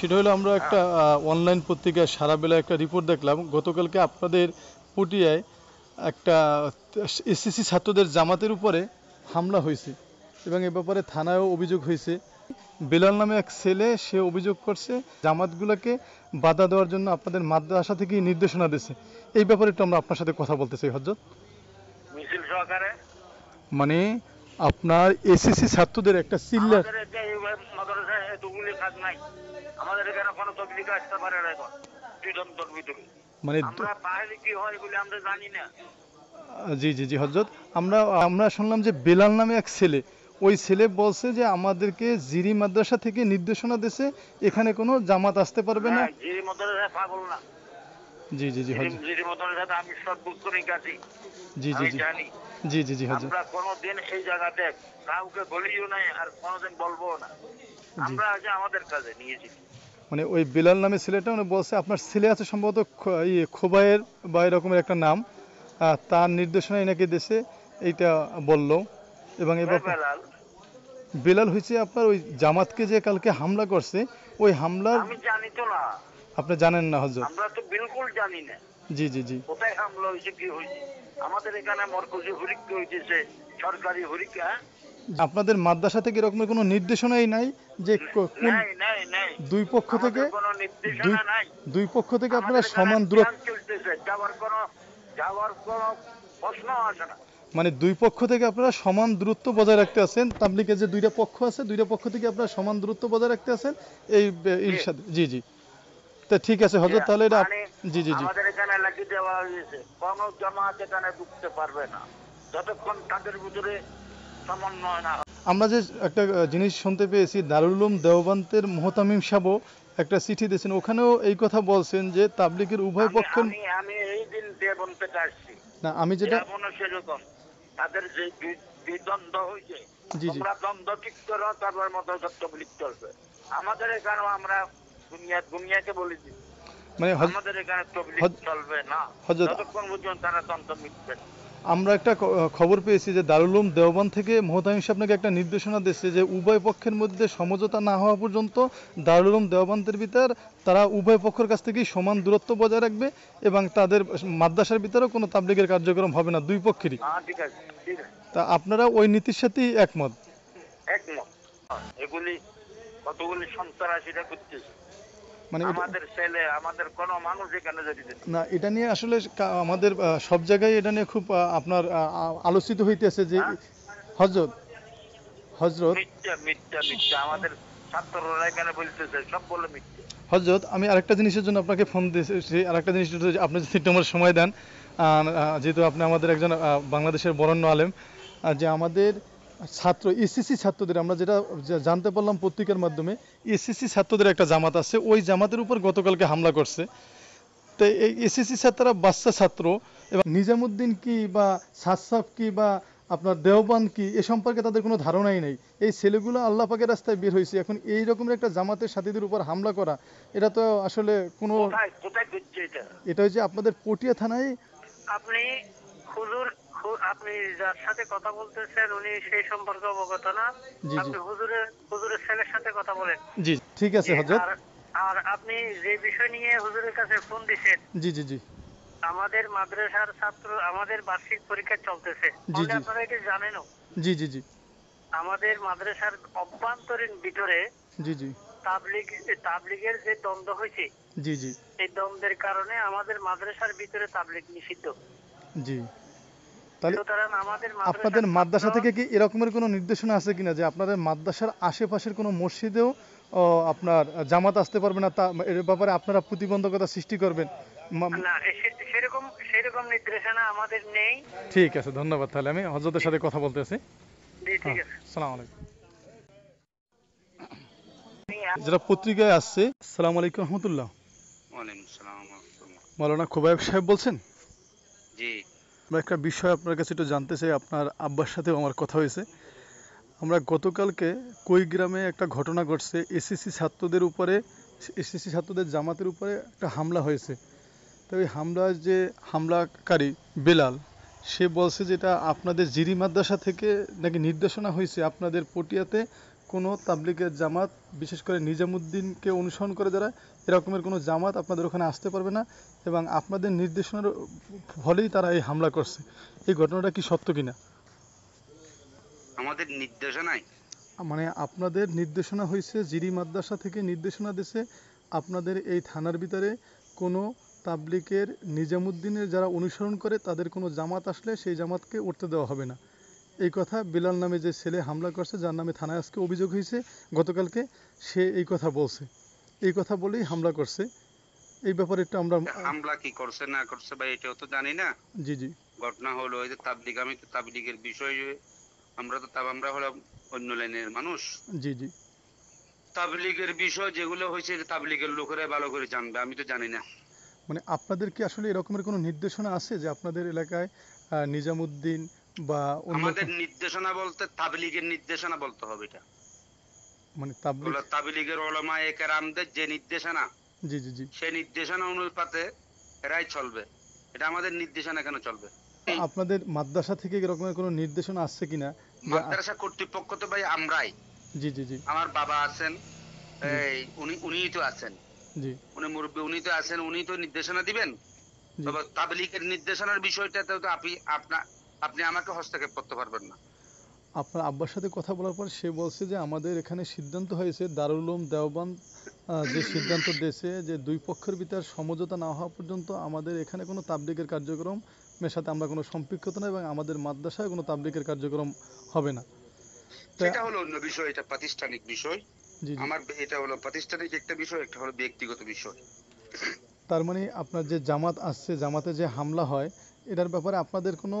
সেটা হলো আমরা একটা অনলাইন পত্রিকায় বেলা একটা রিপোর্ট দেখলাম গতকালকে আপনাদের পটিয়ায় একটা এসএসসি ছাত্রদের জামাতের উপরে হামলা হয়েছে এবং এ ব্যাপারে থানায়ও অভিযোগ হয়েছে বেলাল নামে এক ছেলে সে অভিযোগ করছে জামাতগুলোকে বাধা দেওয়ার জন্য আপনাদের মাদ্রাসা থেকে নির্দেশনা দিয়েছে এই ব্যাপারে একটু আমরা আপনার সাথে কথা বলতে চাই হজরত মিছিল সহকারে মানে আপনার এসএসসি ছাত্রদের একটা চিল্লার এখানে কোনো আসতে না মানে জি জি জি আমাদেরকে জিরি মাদ্রাসা থেকে নির্দেশনা দিয়েছে এখানে কোনো জামাত আসতে পারবে না হ্যাঁ, জিরি জি জি জি জি জি জি জি জি জি এই জায়গাতে কাউকে বলিও নাই আর কোনোদিন বলবো না আমরা আগে আমাদের কাজে নিয়েছি মানে ওই বিলাল নামে ছেলেটা মানে বলছে আপনার ছেলে আছে সম্ভবত ইয়ে খোবায়ের বা এরকমের একটা নাম তার নির্দেশনায় নাকি দেশে এইটা বলল এবং এ ব্যাপার বিলাল হয়েছে আপনার ওই জামাতকে যে কালকে হামলা করছে ওই হামলা আমি জানি তো না আপনি জানেন না হজরত আমরা তো বিলকুল জানি না জি জি জি কোথায় হামলা হয়েছে কি হয়েছে আমাদের এখানে মরকজি হরিক হয়েছে সরকারি হরিকা হ্যাঁ? আপনাদের মাদ্রাসা থেকে এরকম কোনো নির্দেশনাই নাই যে দুই পক্ষ থেকে দুই পক্ষ থেকে আপনারা সমান দূরত্ব মানে দুই পক্ষ থেকে আপনারা সমান দূরত্ব বজায় রাখতে আছেন তাবলিকে যে দুইটা পক্ষ আছে দুইটা পক্ষ থেকে আপনারা সমান দূরত্ব বজায় রাখতে আছেন এই ইরশাদ জি জি তা ঠিক আছে হযরত তাহলে এটা মানে জি জি জি আমাদের এখানে লাগিয়ে দেওয়া হয়েছে কোন জামাত এখানে ঢুকতে পারবে না যতক্ষণ তাদের ভিতরে আমরা যে একটা জিনিস শুনতে পেয়েছি দারুলুম দেওবান্তের মোহতামিম সাবও একটা চিঠি দিয়েছেন ওখানেও এই কথা বলছেন যে তাবলিকের উভয় পক্ষ আমি এই দিন দেবন্তে আসছি না আমি যেটা তাদের যে দ্বন্দ্ব হয়েছে দ্বন্দ্ব তারপর আমাদের আমরা দুনিয়া দুনিয়াকে মানে আমাদের এখানে চলবে না যতক্ষণ পর্যন্ত তারা দ্বন্দ্ব মিটবে আমরা একটা খবর পেয়েছি যে দারুলুম দেওবান থেকে সাহেব আপনাকে একটা নির্দেশনা দিচ্ছে যে উভয় পক্ষের মধ্যে সমঝোতা না হওয়া পর্যন্ত দারুলুম দেওবান্তের ভিতর তারা উভয় পক্ষের কাছ থেকেই সমান দূরত্ব বজায় রাখবে এবং তাদের মাদ্রাসার ভিতরেও কোনো তাবলিগের কার্যক্রম হবে না দুই পক্ষেরই হ্যাঁ, তা আপনারা ওই নীতির সাথেই একমত একমত হ্যাঁ, এগুলি কতগুলি সন্তান আছে এটা করতেছে মানে আমাদের ছেলে আমাদের কোনো মানুষ এখানে যদি না এটা নিয়ে আসলে আমাদের সব জায়গায় এটা নিয়ে খুব আপনার আলোচিত হইতেছে যে হ্যাঁ? হজরত হজরত আমাদের হজরত আমি আরেকটা জিনিসের জন্য আপনাকে ফোন দিয়েছি আরেকটা জিনিস আপনি যদি তোমার সময় দেন যেহেতু আপনি আমাদের একজন বাংলাদেশের বরণ্য আলেম যে আমাদের ছাত্র এসএসসি ছাত্রদের আমরা যেটা জানতে পারলাম পত্রিকার মাধ্যমে এসএসসি ছাত্রদের একটা জামাত আছে ওই জামাতের উপর গতকালকে হামলা করছে তো এই এসএসসি ছাত্ররা বাচ্চা ছাত্র এবং নিজামুদ্দিন কি বা সাসাব কি বা আপনার দেওবান কি এ সম্পর্কে তাদের কোনো ধারণাই নেই এই ছেলেগুলো আল্লাহ পাকের রাস্তায় বের হয়েছে এখন এই রকমের একটা জামাতের সাথীদের উপর হামলা করা এটা তো আসলে কোনো এটা হচ্ছে আপনাদের পটিয়া থানায় আপনি হুজুর আপনি যার সাথে কথা বলতেছেন উনি সেই সম্পর্কে অবগত না আপনি হুজুরের হুজুরের ছেলের সাথে কথা বলেন জি ঠিক আছে হযরত আর আপনি যে বিষয় নিয়ে হুজুরের কাছে ফোন দিছেন জি জি জি আমাদের মাদ্রাসার ছাত্র আমাদের বার্ষিক পরীক্ষা চলতেছে আপনারা এটা জানেন জি জি জি আমাদের মাদ্রাসার অভ্যন্তরীণ ভিতরে জি জি তাবলিগ তাবলিগের যে দ্বন্দ্ব হয়েছে জি জি এই দ্বন্দ্বের কারণে আমাদের মাদ্রাসার ভিতরে তাবলিগ নিষিদ্ধ জি তাহলে আপনাদের মাদ্রাসা থেকে কি এরকমের কোনো নির্দেশনা আছে কিনা যে আপনাদের মাদ্রাসার আশেপাশের কোনো মসজিদেও আপনার জামাত আসতে পারবে না তা এর ব্যাপারে আপনারা প্রতিবন্ধকতা সৃষ্টি করবেন সেরকম সেরকম নির্দেশনা আমাদের নেই ঠিক আছে ধন্যবাদ তাহলে আমি হজরতের সাথে কথা বলতেছি হ্যাঁ, সালাম আলাইকুম যারা পত্রিকায় আসছে সালাম আলাইকুম রহমতুল্লাহ মৌলানা খুবাইব সাহেব বলছেন জি আমরা একটা বিষয় আপনার কাছে একটু জানতে চাই আপনার আব্বার সাথেও আমার কথা হয়েছে আমরা গতকালকে কৈগ্রামে একটা ঘটনা ঘটছে এসএসসি ছাত্রদের উপরে এসএসসি ছাত্রদের জামাতের উপরে একটা হামলা হয়েছে তো ওই হামলার যে হামলাকারী বেলাল সে বলছে যেটা আপনাদের জিরি মাদ্রাসা থেকে নাকি নির্দেশনা হয়েছে আপনাদের পটিয়াতে কোনো তাবলিগের জামাত বিশেষ করে নিজামুদ্দিনকে অনুসরণ করে যারা এরকমের কোনো জামাত আপনাদের ওখানে আসতে পারবে না এবং আপনাদের নির্দেশনার ফলেই তারা এই হামলা করছে এই ঘটনাটা কি সত্য কিনা আমাদের নির্দেশনায় মানে আপনাদের নির্দেশনা হয়েছে জিরি মাদ্রাসা থেকে নির্দেশনা দিছে আপনাদের এই থানার ভিতরে কোনো তাবলিকের নিজামুদ্দিনের যারা অনুসরণ করে তাদের কোনো জামাত আসলে সেই জামাতকে উঠতে দেওয়া হবে না এই কথা বিলাল নামে যে ছেলে হামলা করছে যার নামে থানায় আজকে অভিযোগ হয়েছে গতকালকে সে এই কথা বলছে এই কথা বলেই হামলা করছে এই ব্যাপারে একটু আমরা হামলা কি করছে না করছে ভাই এটাও তো জানি না জি জি ঘটনা হলো এই যে তাবলিগ আমি তো তাবলিগের বিষয়ে আমরা তো তাব আমরা হলাম অন্য লাইনের মানুষ জি জি তাবলিগের বিষয় যেগুলো হয়েছে তাবলিগের লোকেরা ভালো করে জানবে আমি তো জানি না মানে আপনাদের কি আসলে এরকমের কোনো নির্দেশনা আছে যে আপনাদের এলাকায় নিজামুদ্দিন বা আমাদের নির্দেশনা বলতে তাবলিগের নির্দেশনা বলতে হবে এটা মানে তাবলিগ তাবলিগের ওলামা একরামদের যে নির্দেশনা জি জি জি সেই নির্দেশনা অনুপাতে এরাই চলবে এটা আমাদের নির্দেশনা কেন চলবে আপনাদের মাদ্রাসা থেকে এরকম কোনো নির্দেশনা আসছে কিনা মাদ্রাসা কর্তৃপক্ষ তো ভাই আমরাই জি জি জি আমার বাবা আছেন এই উনি উনিই তো আছেন জি উনি মুরব্বী উনি তো আছেন উনি তো নির্দেশনা দিবেন তবে তাবলিগের নির্দেশনার বিষয়টা তো আপনি আপনার আপনি আমাকে হস্তক্ষেপ করতে পারবেন না আপনার আব্বার সাথে কথা বলার পর সে বলছে যে আমাদের এখানে সিদ্ধান্ত হয়েছে দারুল উলুম দেওবান যে সিদ্ধান্ত দিয়েছে যে দুই পক্ষের ভিতর সমঝোতা না হওয়া পর্যন্ত আমাদের এখানে কোনো তাবলিগের কার্যক্রম মেয়ের সাথে আমরা কোনো সম্পৃক্ততা না এবং আমাদের মাদ্রাসায় কোনো তাবলিগের কার্যক্রম হবে না এটা হলো অন্য বিষয় এটা প্রাতিষ্ঠানিক বিষয় আমার এটা হলো প্রাতিষ্ঠানিক একটা বিষয় একটা হলো ব্যক্তিগত বিষয় তার মানে আপনার যে জামাত আসছে জামাতে যে হামলা হয় এটার ব্যাপারে আপনাদের কোনো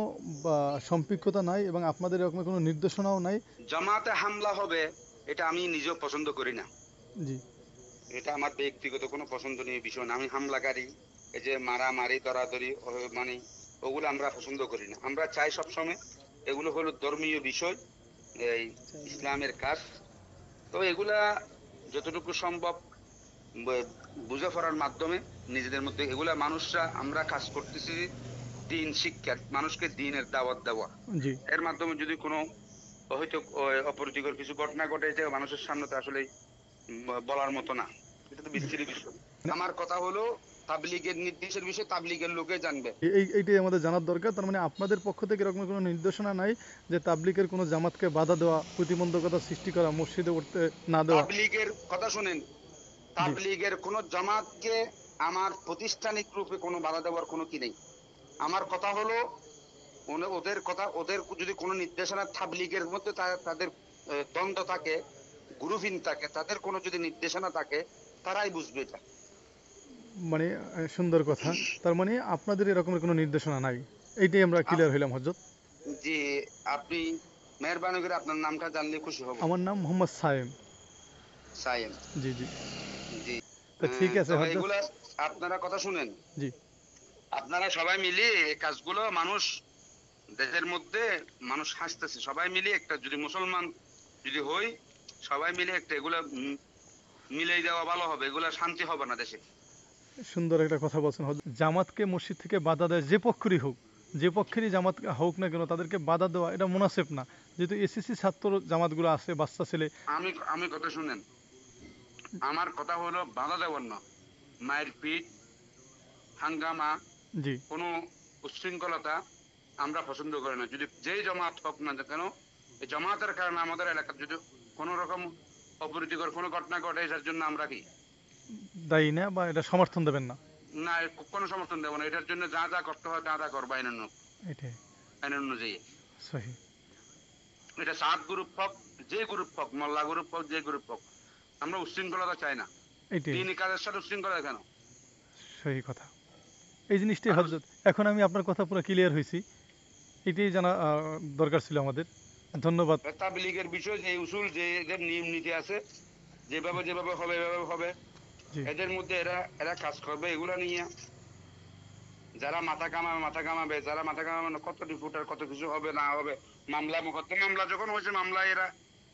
সম্পৃক্ততা নাই এবং আপনাদের এরকম কোনো নির্দেশনাও নাই জামাতে হামলা হবে এটা আমি নিজেও পছন্দ করি না জি এটা আমার ব্যক্তিগত কোনো পছন্দনীয় বিষয় না আমি হামলাকারী এই যে মারামারি দরাদরি মানে ওগুলো আমরা পছন্দ করি না আমরা চাই সবসময় এগুলো হলো ধর্মীয় বিষয় এই ইসলামের কাজ তো এগুলা যতটুকু সম্ভব বুঝে পড়ার মাধ্যমে নিজেদের মধ্যে এগুলা মানুষরা আমরা কাজ করতেছি দিন শিক্ষা মানুষকে দিনের দাওয়াত দেওয়া এর মাধ্যমে যদি কোনো হয়তো অপরুচিকর কিছু ঘটনা ঘটে যায় মানুষের সামনে তো আসলে বলার মতো না এটা তো বিস্তৃত বিষয় আমার কথা হলো তাবলিগের নির্দেশের বিষয়ে তাবলিগের লোকে জানবে এই এইটাই আমাদের জানার দরকার তার মানে আপনাদের পক্ষ থেকে এরকম কোনো নির্দেশনা নাই যে তাবলিগের কোনো জামাতকে বাধা দেওয়া প্রতিবন্ধকতা সৃষ্টি করা মসজিদে উঠতে না দেওয়া তাবলিগের কথা শুনেন তাবলিগের কোনো জামাতকে আমার প্রতিষ্ঠানিক রূপে কোনো বাধা দেওয়ার কোনো কি নেই আমার কথা হলো ওদের কথা ওদের যদি কোনো নির্দেশনা তাবলিগের মধ্যে তাদের দ্বন্দ্ব থাকে গ্রুপিং থাকে তাদের কোনো যদি নির্দেশনা থাকে তারাই বুঝবে এটা মানে সুন্দর কথা তার মানে আপনাদের এরকম কোনো নির্দেশনা নাই এইটাই আমরা ক্লিয়ার হইলাম হজরত জি আপনি মেহরবানি করে আপনার নামটা জানলে খুশি হব আমার নাম মোহাম্মদ সায়েম সায়েম জি জি জি ঠিক আছে হজরত আপনারা কথা শুনেন জি আপনারা সবাই মিলে এই কাজগুলো মানুষ দেশের মধ্যে মানুষ হাসতেছে সবাই মিলে একটা যদি মুসলমান যদি হই সবাই মিলে একটা এগুলা মিলাই দেওয়া ভালো হবে এগুলা শান্তি হবে না দেশে সুন্দর একটা কথা বলছেন জামাতকে মসজিদ থেকে বাধা দেয় যে পক্ষেরই হোক যে পক্ষেরই জামাত হোক না কেন তাদেরকে বাধা দেওয়া এটা মুনাসেব না যেহেতু এসএসসি ছাত্র জামাতগুলো আছে বাচ্চা ছেলে আমি আমি কথা শুনেন আমার কথা হলো বাধা দেওয়ার না মায়ের পিঠ হাঙ্গামা কোনো উশৃঙ্খলতা আমরা পছন্দ করি না যদি যেই জমাত হোক না কেন এই জমাতের কারণে আমাদের এলাকার যদি কোনো রকম অপরীতিকর কোনো ঘটনা ঘটে এটার জন্য আমরা কি দায়ী না বা এটা সমর্থন দেবেন না না কোনো সমর্থন দেবো না এটার জন্য যা যা করতে হয় তা তা করবো আইন আইন অনুযায়ী এটা সাত গ্রুপ হোক যে গ্রুপ হোক মল্লা গ্রুপ হোক যে গ্রুপ হোক আমরা উশৃঙ্খলতা চাই না তিনি কাজের সাথে উশৃঙ্খলা কেন সেই কথা এই জিনিসটাই হজরত এখন আমি আপনার কথা পুরো ক্লিয়ার হয়েছি এটাই জানা দরকার ছিল আমাদের ধন্যবাদ তাবলীগের বিষয় যে উসুল যে এদের নিয়ম নীতি আছে যেভাবে যেভাবে হবে এভাবে হবে এদের মধ্যে এরা এরা কাজ করবে এগুলা নিয়ে যারা মাথা কামাবে মাথা কামাবে যারা মাথা কামাবে কত ডিপুটার কত কিছু হবে না হবে মামলা মোকদ্দ মামলা যখন হয়েছে মামলা এরা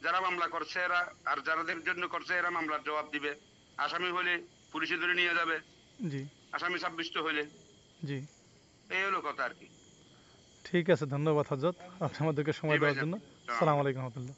যারা মামলা করছে এরা আর যারাদের জন্য করছে এরা মামলার জবাব দিবে আসামি হলে পুলিশে ধরে নিয়ে যাবে আসামি সাব্যস্ত হলে জি এই হলো কথা আর কি ঠিক আছে ধন্যবাদ হজরত আপনি আমাদেরকে সময় দেওয়ার জন্য সালাম আলাইকুম রহমতুল্লাহ